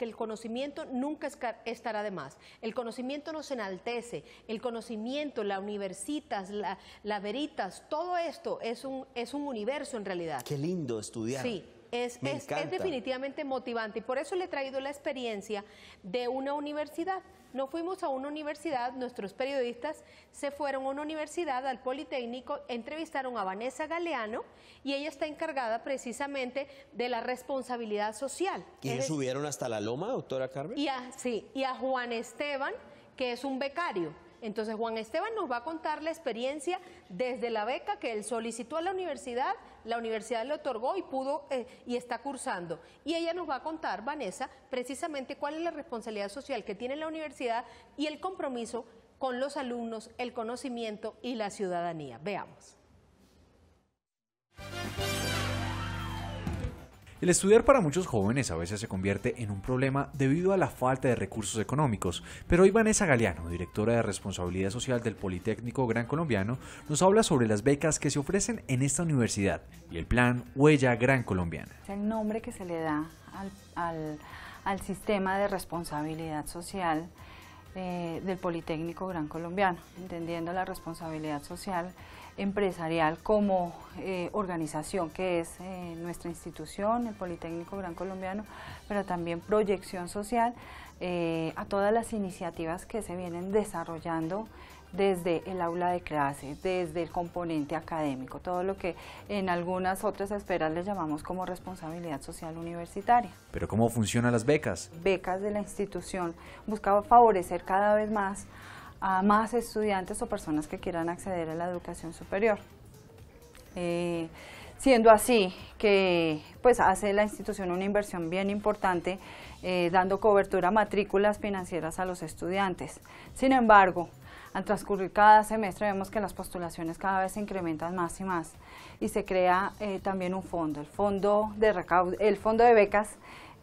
que el conocimiento nunca estará de más. El conocimiento nos enaltece, el conocimiento, la universitas, la, veritas, todo esto es un, es un universo en realidad. Qué lindo estudiar es, definitivamente motivante y por eso le he traído la experiencia de una universidad. No fuimos a una universidad, nuestros periodistas se fueron a una universidad, al Politécnico, entrevistaron a Vanessa Galeano y ella está encargada precisamente de la responsabilidad social. ¿Y subieron hasta la loma, doctora Carmen? sí, y a Juan Esteban, que es un becario. Entonces Juan Esteban nos va a contar la experiencia desde la beca que él solicitó a la universidad, la universidad le otorgó y pudo eh, y está cursando. Y ella nos va a contar, Vanessa, precisamente cuál es la responsabilidad social que tiene la universidad y el compromiso con los alumnos, el conocimiento y la ciudadanía. Veamos. El estudiar para muchos jóvenes a veces se convierte en un problema debido a la falta de recursos económicos, pero hoy Vanessa Galeano, directora de Responsabilidad Social del Politécnico Gran Colombiano, nos habla sobre las becas que se ofrecen en esta universidad y el plan Huella Gran Colombiana. El nombre que se le da al, sistema de responsabilidad social eh, del Politécnico Gran Colombiano, entendiendo la responsabilidad social empresarial como eh, organización que es eh, nuestra institución, el Politécnico Gran Colombiano, pero también proyección social a todas las iniciativas que se vienen desarrollando desde el aula de clase, desde el componente académico, todo lo que en algunas otras esferas le llamamos como responsabilidad social universitaria. Pero ¿cómo funcionan las becas? Becas de la institución buscaba favorecer cada vez más a más estudiantes o personas que quieran acceder a la educación superior. Eh, siendo así que pues hace la institución una inversión bien importante eh, dando cobertura a matrículas financieras a los estudiantes. Sin embargo, al transcurrir cada semestre vemos que las postulaciones cada vez se incrementan más y más y se crea eh, también un fondo, el fondo de, becas,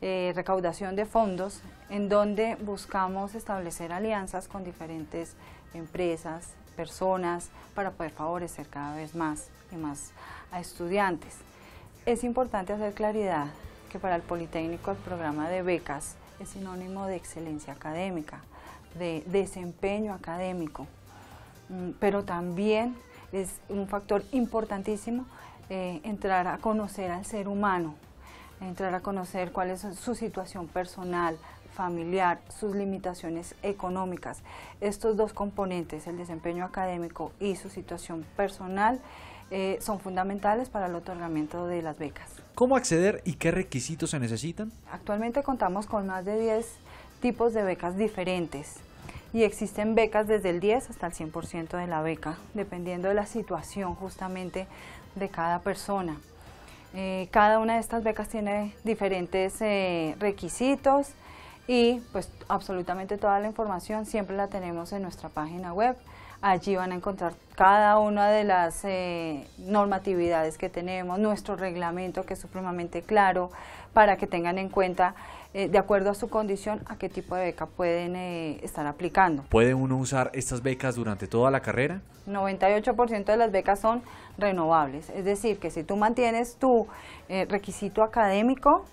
eh, recaudación de fondos, en donde buscamos establecer alianzas con diferentes empresas, personas, para poder favorecer cada vez más y más a estudiantes. Es importante hacer claridad que para el Politécnico el programa de becas es sinónimo de excelencia académica de desempeño académico, mm, pero también es un factor importantísimo eh, entrar a conocer al ser humano, entrar a conocer cuál es su situación personal, familiar, sus limitaciones económicas. Estos dos componentes, el desempeño académico y su situación personal, eh, son fundamentales para el otorgamiento de las becas. ¿Cómo acceder y qué requisitos se necesitan? Actualmente contamos con más de 10 tipos de becas diferentes y existen becas desde el 10 hasta el 100% de la beca, dependiendo de la situación justamente de cada persona. Eh, cada una de estas becas tiene diferentes eh, requisitos y pues absolutamente toda la información siempre la tenemos en nuestra página web. Allí van a encontrar cada una de las eh, normatividades que tenemos, nuestro reglamento que es supremamente claro para que tengan en cuenta eh, de acuerdo a su condición, a qué tipo de beca pueden eh, estar aplicando. ¿Puede uno usar estas becas durante toda la carrera? 98% de las becas son renovables, es decir, que si tú mantienes tu eh, requisito académico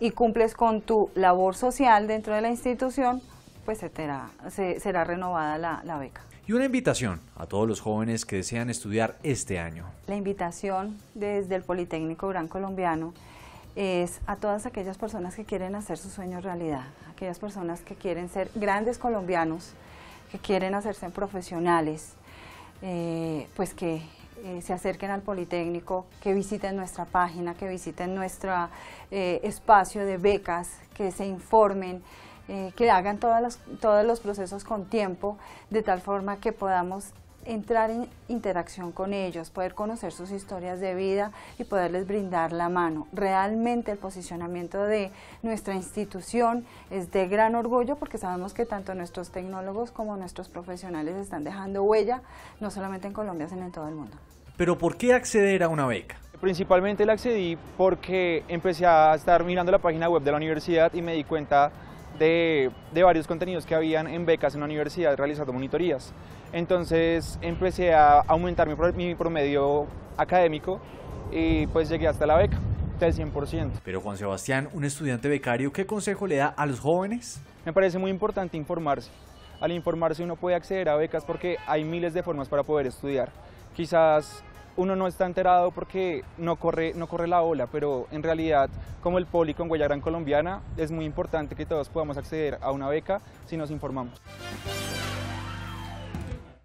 y cumples con tu labor social dentro de la institución, pues será renovada la beca. Y una invitación a todos los jóvenes que desean estudiar este año. La invitación desde el Politécnico Gran Colombiano es a todas aquellas personas que quieren hacer su sueño realidad, aquellas personas que quieren ser grandes colombianos, que quieren hacerse profesionales, eh, pues que eh, se acerquen al Politécnico, que visiten nuestra página, que visiten nuestro eh, espacio de becas, que se informen, que hagan todos los procesos con tiempo, de tal forma que podamos entrar en interacción con ellos, poder conocer sus historias de vida y poderles brindar la mano. Realmente el posicionamiento de nuestra institución es de gran orgullo porque sabemos que tanto nuestros tecnólogos como nuestros profesionales están dejando huella, no solamente en Colombia, sino en todo el mundo. Pero ¿por qué acceder a una beca? Principalmente la accedí porque empecé a estar mirando la página web de la universidad y me di cuenta de, varios contenidos que habían en becas en la universidad realizando monitorías. Entonces empecé a aumentar mi, mi promedio académico y pues llegué hasta la beca del 100%. Pero Juan Sebastián, un estudiante becario, ¿qué consejo le da a los jóvenes? Me parece muy importante informarse. Al informarse uno puede acceder a becas porque hay miles de formas para poder estudiar. Quizás uno no está enterado porque no corre, no corre la ola, pero en realidad, como el Poli con Guayarán Colombiana, es muy importante que todos podamos acceder a una beca si nos informamos.